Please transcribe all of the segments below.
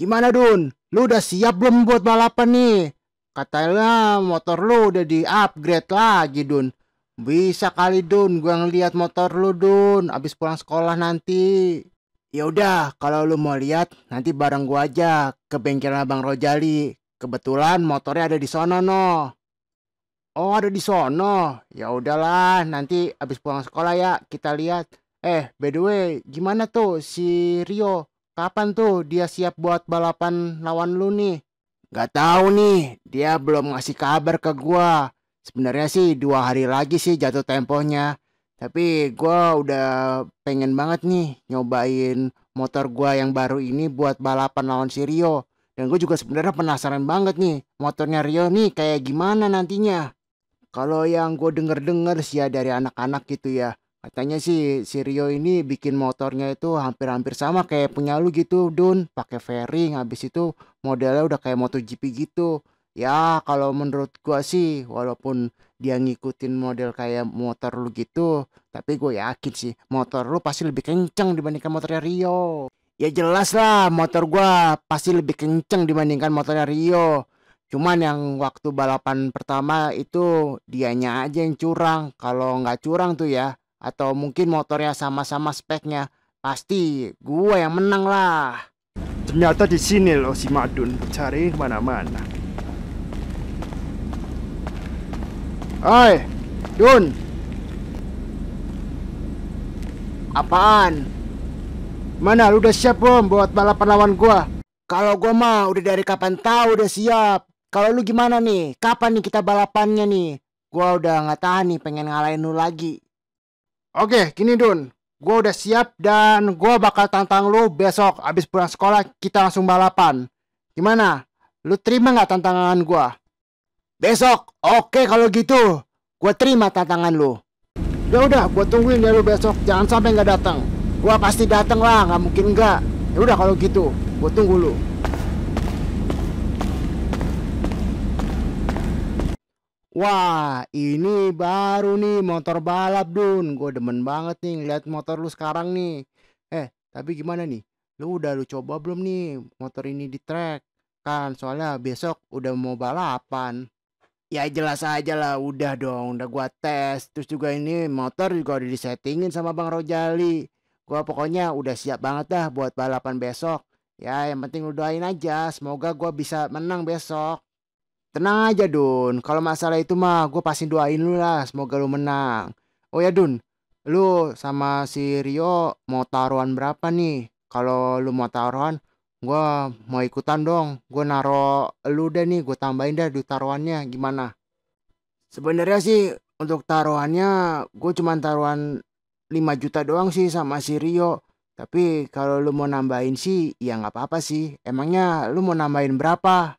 Gimana Dun? Lu udah siap belum buat balapan nih? Katanya motor lu udah di upgrade lagi Dun. Bisa kali Dun, gua ngeliat motor lu Dun, abis pulang sekolah nanti. Ya udah, kalau lu mau lihat, nanti bareng gua aja ke bengkel Abang Rojali. Kebetulan motornya ada di sono no. Oh, ada di sono. Ya udahlah, nanti abis pulang sekolah ya kita lihat. Eh, by the way, gimana tuh si Rio? Kapan tuh dia siap buat balapan lawan lu nih? Gak tahu nih, dia belum ngasih kabar ke gua. Sebenarnya sih dua hari lagi sih jatuh temponya. Tapi gua udah pengen banget nih nyobain motor gua yang baru ini buat balapan lawan si Rio. Dan gue juga sebenarnya penasaran banget nih motornya Rio nih kayak gimana nantinya. Kalau yang gue denger-denger sih ya dari anak-anak gitu ya. Katanya sih si Rio ini bikin motornya itu hampir-hampir sama kayak punya lu gitu Dun. Pakai fairing habis itu modelnya udah kayak MotoGP gitu. Ya kalau menurut gue sih walaupun dia ngikutin model kayak motor lu gitu. Tapi gue yakin sih motor lu pasti lebih kenceng dibandingkan motornya Rio. Ya jelas lah motor gua pasti lebih kenceng dibandingkan motornya Rio. Cuman yang waktu balapan pertama itu dianya aja yang curang. Kalau nggak curang tuh ya, atau mungkin motornya sama-sama speknya, pasti gua yang menang lah. Ternyata di sini loh si Madun cari mana-mana. Hai, Dun. Apaan? Mana lu udah siap belum buat balapan lawan gua? Kalau gua mah udah dari kapan tahu udah siap. Kalau lu gimana nih? Kapan nih kita balapannya nih? Gua udah nggak tahan nih pengen ngalahin lu lagi. Oke, gini Dun. Gua udah siap dan gua bakal tantang lu besok abis pulang sekolah kita langsung balapan. Gimana? Lu terima nggak tantangan gua? Besok. Oke kalau gitu. Gua terima tantangan lu. Ya udah, gua tungguin ya lu besok. Jangan sampai nggak datang gua pasti dateng lah nggak mungkin nggak ya udah kalau gitu gua tunggu lu Wah, ini baru nih motor balap, Dun. Gue demen banget nih ngeliat motor lu sekarang nih. Eh, tapi gimana nih? Lu udah lu coba belum nih motor ini di track? Kan soalnya besok udah mau balapan. Ya jelas aja lah, udah dong, udah gua tes. Terus juga ini motor juga udah disettingin sama Bang Rojali. Gua pokoknya udah siap banget dah buat balapan besok. Ya, yang penting lu doain aja, semoga gua bisa menang besok. Tenang aja, Dun. Kalau masalah itu mah gua pasti doain lu lah, semoga lu menang. Oh ya, Dun. Lu sama si Rio mau taruhan berapa nih? Kalau lu mau taruhan, gua mau ikutan dong. Gua naro lu deh nih, gua tambahin deh di taruhannya gimana? Sebenarnya sih untuk taruhannya gue cuma taruhan 5 juta doang sih sama si Rio. Tapi kalau lu mau nambahin sih, ya nggak apa-apa sih. Emangnya lu mau nambahin berapa?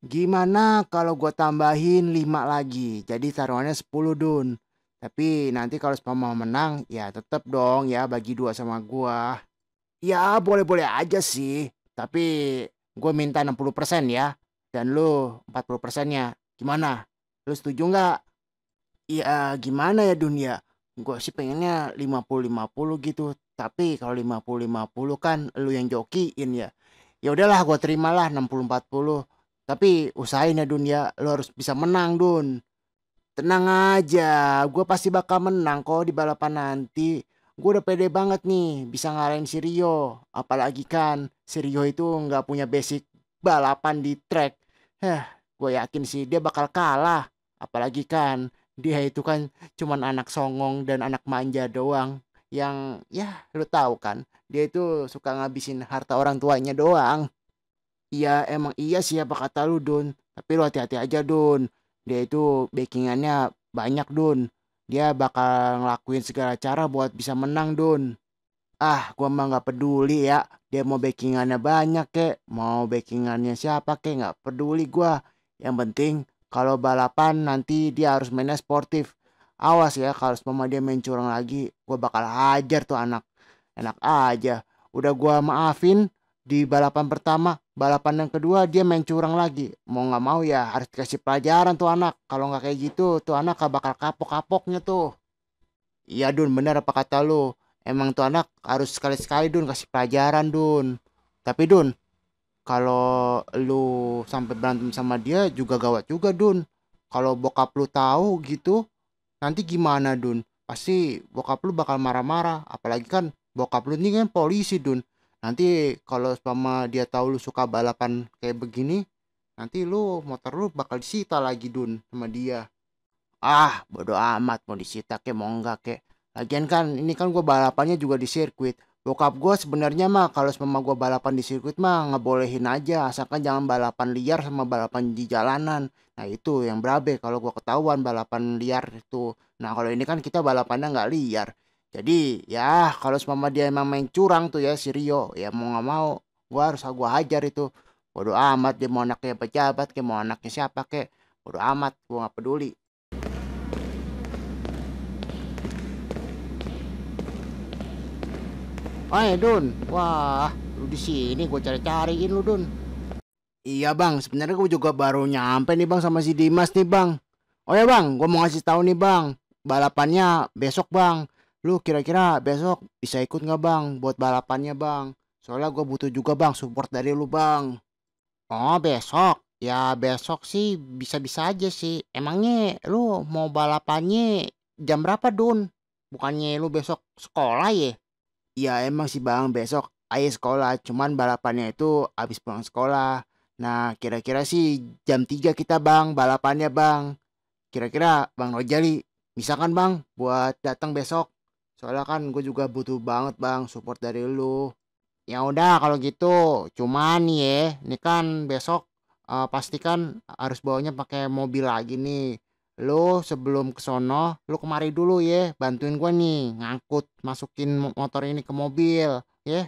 Gimana kalau gue tambahin 5 lagi? Jadi taruhannya 10 dun. Tapi nanti kalau Spam mau menang, ya tetap dong ya bagi dua sama gue. Ya boleh-boleh aja sih. Tapi gue minta 60% ya. Dan lu 40%-nya. Gimana? Lu setuju nggak? Ya gimana ya dunia? Ya? gue sih pengennya 50-50 gitu tapi kalau 50-50 kan lu yang jokiin ya ya udahlah gue terimalah 60-40 tapi usahain ya dunia ya. lu harus bisa menang Dun tenang aja gue pasti bakal menang kok di balapan nanti gue udah pede banget nih bisa ngalahin si Rio apalagi kan si Rio itu nggak punya basic balapan di track heh gue yakin sih dia bakal kalah apalagi kan dia itu kan cuman anak songong dan anak manja doang yang ya lu tahu kan dia itu suka ngabisin harta orang tuanya doang iya emang iya sih apa kata lu Don tapi lu hati-hati aja Don dia itu backingannya banyak Don dia bakal ngelakuin segala cara buat bisa menang Don ah gua mah nggak peduli ya dia mau backingannya banyak kek mau backingannya siapa kek nggak peduli gua yang penting kalau balapan nanti dia harus mainnya sportif awas ya kalau semua dia main curang lagi gue bakal hajar tuh anak enak aja udah gue maafin di balapan pertama balapan yang kedua dia main curang lagi mau nggak mau ya harus dikasih pelajaran tuh anak kalau nggak kayak gitu tuh anak bakal kapok-kapoknya tuh iya Dun bener apa kata lu emang tuh anak harus sekali-sekali Dun kasih pelajaran Dun tapi Dun kalau lu sampai berantem sama dia juga gawat juga Dun kalau bokap lu tahu gitu nanti gimana Dun pasti bokap lu bakal marah-marah apalagi kan bokap lu ini kan polisi Dun nanti kalau sama dia tahu lu suka balapan kayak begini nanti lu motor lu bakal disita lagi Dun sama dia ah bodoh amat mau disita kayak mau enggak kayak, lagian kan ini kan gua balapannya juga di sirkuit Bokap gue sebenarnya mah kalau sama gue balapan di sirkuit mah ngebolehin aja asalkan jangan balapan liar sama balapan di jalanan. Nah itu yang berabe kalau gue ketahuan balapan liar itu. Nah kalau ini kan kita balapannya nggak liar. Jadi ya kalau mama dia emang main curang tuh ya si Rio ya mau nggak mau gue harus gue hajar itu. Bodoh amat dia mau anaknya pejabat ke mau anaknya siapa ke bodoh amat gue nggak peduli. Hai Dun, wah lu di sini gue cari-cariin lu Dun. Iya bang, sebenarnya gue juga baru nyampe nih bang sama si Dimas nih bang. Oh ya bang, gue mau ngasih tahu nih bang, balapannya besok bang. Lu kira-kira besok bisa ikut nggak bang buat balapannya bang? Soalnya gue butuh juga bang support dari lu bang. Oh besok, ya besok sih bisa-bisa aja sih. Emangnya lu mau balapannya jam berapa Dun? Bukannya lu besok sekolah ya? Iya emang sih bang, besok ayah sekolah, cuman balapannya itu habis pulang sekolah. Nah kira-kira sih jam 3 kita bang, balapannya bang. Kira-kira bang Rojali bisa kan bang buat datang besok? Soalnya kan gue juga butuh banget bang support dari lu. Ya udah kalau gitu, cuman nih ya, ini kan besok uh, eh, pastikan harus bawanya pakai mobil lagi nih lu sebelum ke sono lu kemari dulu ya bantuin gue nih ngangkut masukin motor ini ke mobil ya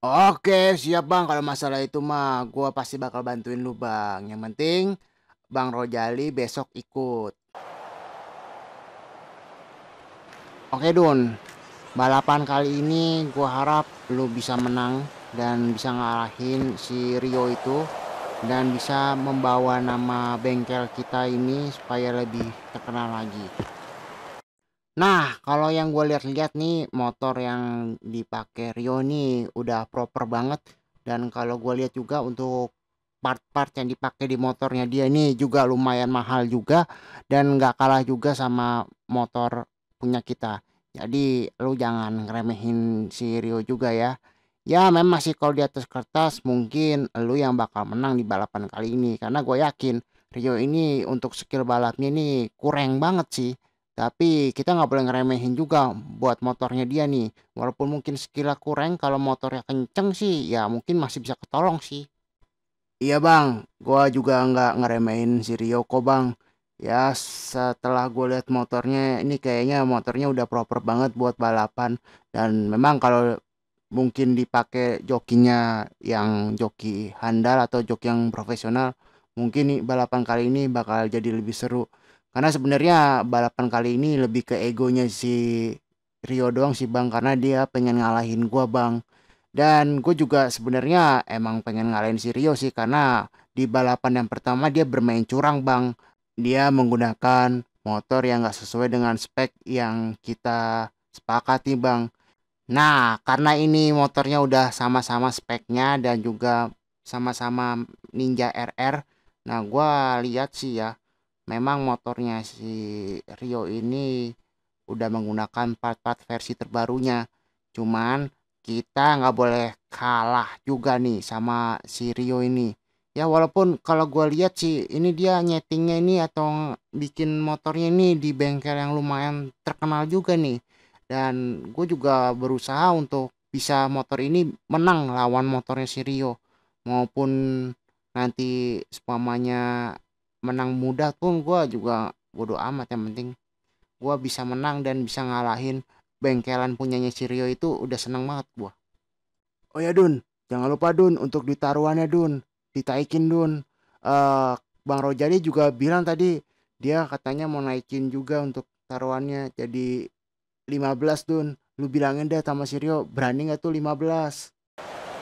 oke siap bang kalau masalah itu mah gue pasti bakal bantuin lu bang yang penting bang Rojali besok ikut oke Dun balapan kali ini gue harap lu bisa menang dan bisa ngalahin si Rio itu dan bisa membawa nama bengkel kita ini supaya lebih terkenal lagi. Nah, kalau yang gue lihat-lihat nih motor yang dipakai Rio nih udah proper banget dan kalau gue lihat juga untuk part-part yang dipakai di motornya dia nih juga lumayan mahal juga dan nggak kalah juga sama motor punya kita. Jadi lu jangan ngeremehin si Rio juga ya ya memang sih kalau di atas kertas mungkin lu yang bakal menang di balapan kali ini karena gue yakin Rio ini untuk skill balapnya ini kurang banget sih tapi kita nggak boleh ngeremehin juga buat motornya dia nih walaupun mungkin skillnya kurang kalau motornya kenceng sih ya mungkin masih bisa ketolong sih iya bang gue juga nggak ngeremehin si Rio kok bang ya setelah gue lihat motornya ini kayaknya motornya udah proper banget buat balapan dan memang kalau mungkin dipakai jokinya yang joki handal atau joki yang profesional mungkin balapan kali ini bakal jadi lebih seru karena sebenarnya balapan kali ini lebih ke egonya si Rio doang sih bang karena dia pengen ngalahin gua bang dan gue juga sebenarnya emang pengen ngalahin si Rio sih karena di balapan yang pertama dia bermain curang bang dia menggunakan motor yang gak sesuai dengan spek yang kita sepakati bang Nah, karena ini motornya udah sama-sama speknya dan juga sama-sama Ninja RR. Nah, gua lihat sih ya, memang motornya si Rio ini udah menggunakan part-part versi terbarunya. Cuman kita nggak boleh kalah juga nih sama si Rio ini. Ya walaupun kalau gue lihat sih ini dia nyetingnya ini atau bikin motornya ini di bengkel yang lumayan terkenal juga nih dan gue juga berusaha untuk bisa motor ini menang lawan motornya si Rio maupun nanti sepamanya menang mudah pun gue juga bodoh amat yang penting gue bisa menang dan bisa ngalahin bengkelan punyanya si Rio itu udah seneng banget gue oh ya Dun jangan lupa Dun untuk ditaruhannya Dun ditaikin Dun uh, Bang Rojali juga bilang tadi dia katanya mau naikin juga untuk taruhannya jadi 15 Dun lu bilangin deh sama si berani gak tuh 15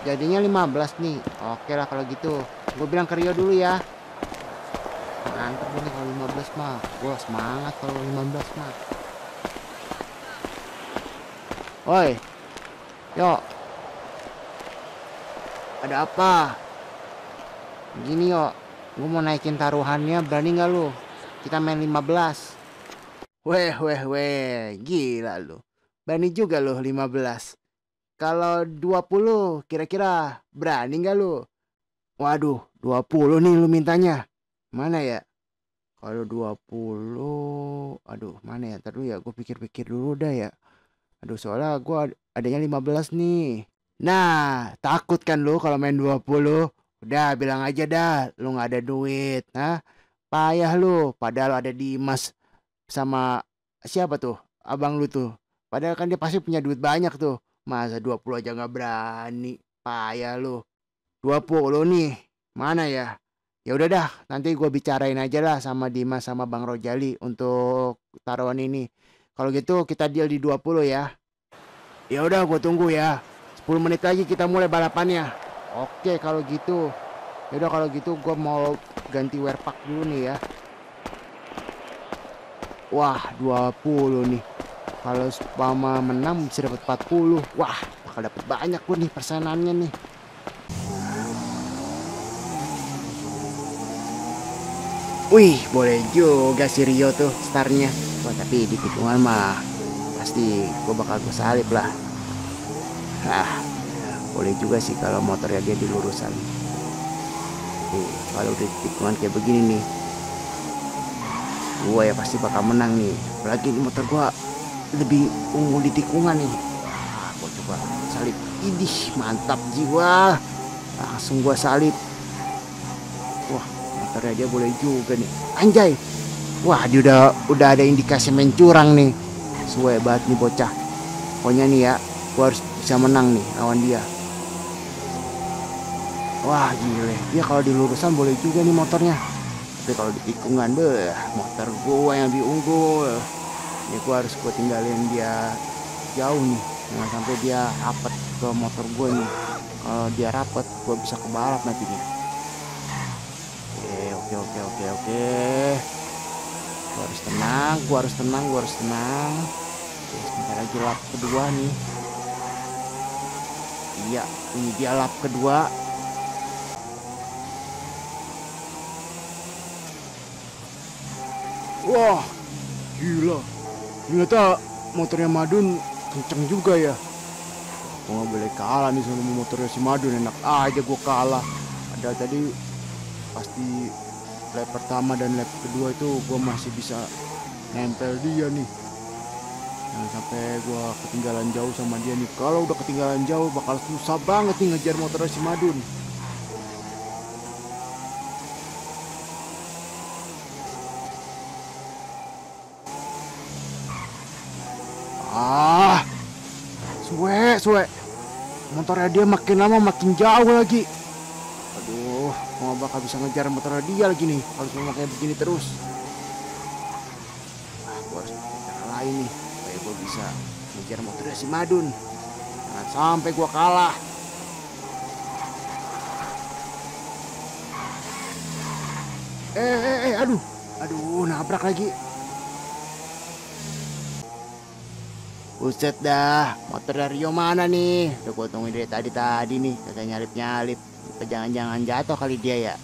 jadinya 15 nih oke lah kalau gitu gue bilang ke Rio dulu ya mantep nih kalau 15 mah gue semangat kalau 15 mah woi yuk ada apa gini yuk gue mau naikin taruhannya berani gak lu kita main 15 Weh, weh, weh, gila lu. Berani juga lu 15. Kalau 20 kira-kira berani gak lu? Waduh, 20 nih lu mintanya. Mana ya? Kalau 20, aduh mana ya? Tadi ya gue pikir-pikir dulu dah ya. Aduh, soalnya gue adanya 15 nih. Nah, takut kan lu kalau main 20? Udah bilang aja dah, lu gak ada duit, nah. Payah lu, padahal ada di emas sama siapa tuh? Abang lu tuh. Padahal kan dia pasti punya duit banyak tuh. Masa 20 aja nggak berani. Payah lu. 20 nih. Mana ya? Ya udah dah, nanti gue bicarain aja lah sama Dimas sama Bang Rojali untuk taruhan ini. Kalau gitu kita deal di 20 ya. Ya udah gue tunggu ya. 10 menit lagi kita mulai balapannya. Oke kalau gitu. Ya udah kalau gitu gue mau ganti wear pack dulu nih ya. Wah, 20 nih. Kalau Spama menang bisa dapat 40. Wah, bakal dapat banyak pun nih persenannya nih. Wih, boleh juga si Rio tuh starnya. Wah, tapi di tikungan mah pasti gue bakal gue salib lah. Nah, boleh juga sih kalau motornya dia di lurusan. Nih, kalau di tikungan kayak begini nih, gue ya pasti bakal menang nih apalagi ini motor gue lebih unggul di tikungan nih nah, gue coba salib, ini mantap jiwa langsung gue salib. wah motor aja boleh juga nih anjay wah dia udah udah ada indikasi mencurang nih sesuai banget nih bocah pokoknya nih ya gue harus bisa menang nih lawan dia wah gile dia kalau di lurusan boleh juga nih motornya tapi kalau di tikungan deh motor gua yang lebih unggul ini gua harus gua tinggalin dia jauh nih jangan sampai dia rapet ke motor gua nih kalau dia rapet gua bisa kebalap nantinya oke oke oke oke oke gua harus tenang gua harus tenang gua harus tenang oke, sebentar lagi lap kedua nih iya ini dia lap kedua Wah, gila. Ternyata motornya Madun kenceng juga ya. Gua gak boleh kalah nih sama motornya si Madun. Enak aja gue kalah. Ada tadi pasti lap pertama dan lap kedua itu gue masih bisa nempel dia nih. Jangan sampai gue ketinggalan jauh sama dia nih. Kalau udah ketinggalan jauh bakal susah banget nih ngejar motornya si Madun. Ah, suwe, suwe. Motornya dia makin lama makin jauh lagi. Aduh, mau bakal bisa ngejar motor dia lagi nih. Harus memang kayak begini terus. Nah, gue harus cari cara lain nih. Supaya gue bisa ngejar motornya si Madun. Jangan sampai gue kalah. Eh, eh, eh, aduh. Aduh, nabrak lagi. Buset dah, motor dari Rio mana nih? Udah gue tungguin dari tadi-tadi nih, kagak nyalip-nyalip. Jangan-jangan jatuh kali dia ya.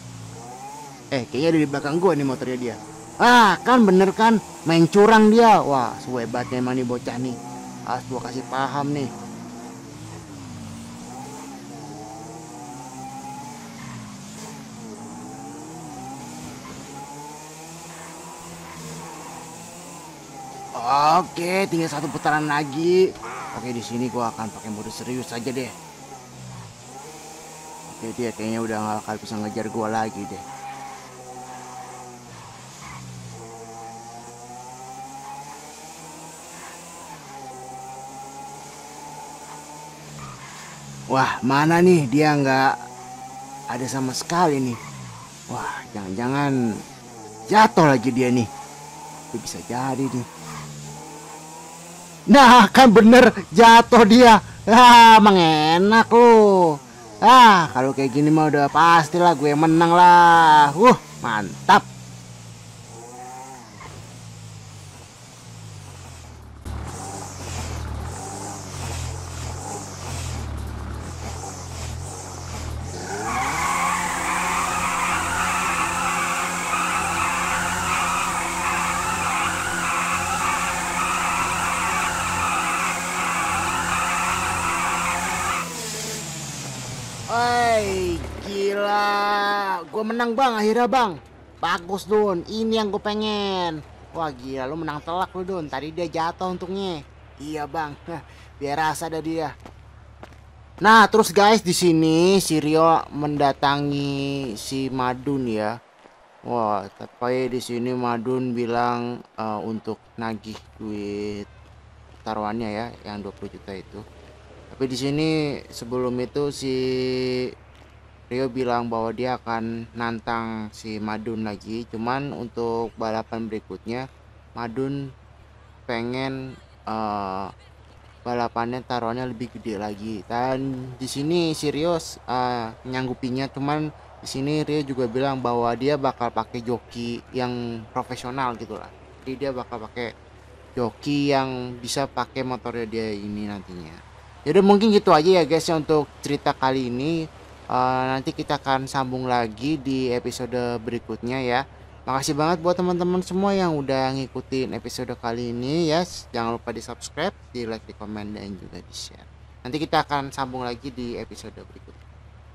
Eh, kayaknya ada di belakang gue nih motornya dia. Ah, kan bener kan? Main curang dia. Wah, sehebatnya emang nih bocah nih. Harus gue kasih paham nih. Oke, tinggal satu putaran lagi. Oke, di sini gua akan pakai mode serius aja deh. Oke, dia kayaknya udah gak akan bisa ngejar gua lagi deh. Wah, mana nih dia nggak ada sama sekali nih. Wah, jangan-jangan jatuh lagi dia nih. Itu bisa jadi nih. Nah kan bener jatuh dia. Ah mengenak lu. Ah kalau kayak gini mah udah pastilah gue menang lah. Uh mantap. menang bang akhirnya bang bagus Don ini yang gue pengen wah gila lu menang telak lu Don tadi dia jatuh untungnya iya bang biar rasa ada dia nah terus guys di sini si mendatangi si Madun ya wah tapi di sini Madun bilang uh, untuk nagih duit taruhannya ya yang 20 juta itu tapi di sini sebelum itu si Rio bilang bahwa dia akan nantang si Madun lagi cuman untuk balapan berikutnya Madun pengen uh, balapannya taruhannya lebih gede lagi dan di sini si uh, nyanggupinya cuman di sini Rio juga bilang bahwa dia bakal pakai joki yang profesional gitu lah jadi dia bakal pakai joki yang bisa pakai motornya dia ini nantinya jadi mungkin gitu aja ya guys ya untuk cerita kali ini Eh, nanti kita akan sambung lagi di episode berikutnya ya. Makasih banget buat teman-teman semua yang udah ngikutin episode kali ini ya. jangan lupa di subscribe, di like, di komen, dan juga di share. Nanti kita akan sambung lagi di episode berikutnya.